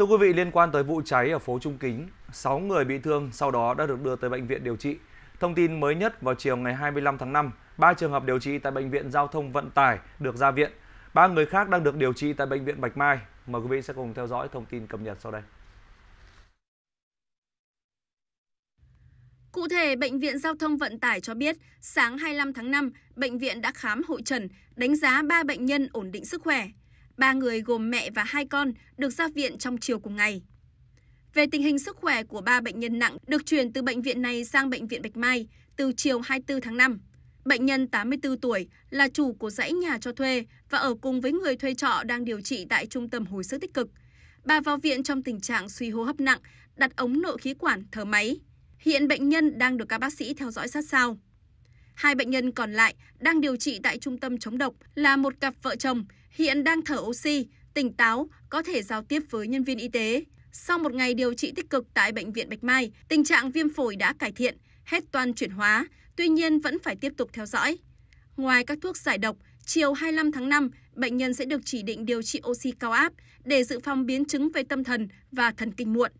Thưa quý vị, liên quan tới vụ cháy ở phố Trung Kính, 6 người bị thương sau đó đã được đưa tới bệnh viện điều trị. Thông tin mới nhất vào chiều ngày 25 tháng 5, 3 trường hợp điều trị tại Bệnh viện Giao thông Vận tải được ra viện. 3 người khác đang được điều trị tại Bệnh viện Bạch Mai. Mời quý vị sẽ cùng theo dõi thông tin cập nhật sau đây. Cụ thể, Bệnh viện Giao thông Vận tải cho biết, sáng 25 tháng 5, bệnh viện đã khám hội trần, đánh giá 3 bệnh nhân ổn định sức khỏe, Ba người gồm mẹ và hai con được ra viện trong chiều cùng ngày. Về tình hình sức khỏe của ba bệnh nhân nặng được chuyển từ bệnh viện này sang bệnh viện Bạch Mai từ chiều 24 tháng 5. Bệnh nhân 84 tuổi là chủ của dãy nhà cho thuê và ở cùng với người thuê trọ đang điều trị tại trung tâm hồi sức tích cực. Bà vào viện trong tình trạng suy hô hấp nặng, đặt ống nội khí quản thở máy. Hiện bệnh nhân đang được các bác sĩ theo dõi sát sao. Hai bệnh nhân còn lại đang điều trị tại trung tâm chống độc là một cặp vợ chồng hiện đang thở oxy, tỉnh táo, có thể giao tiếp với nhân viên y tế. Sau một ngày điều trị tích cực tại Bệnh viện Bạch Mai, tình trạng viêm phổi đã cải thiện, hết toàn chuyển hóa, tuy nhiên vẫn phải tiếp tục theo dõi. Ngoài các thuốc giải độc, chiều 25 tháng 5, bệnh nhân sẽ được chỉ định điều trị oxy cao áp để dự phòng biến chứng về tâm thần và thần kinh muộn.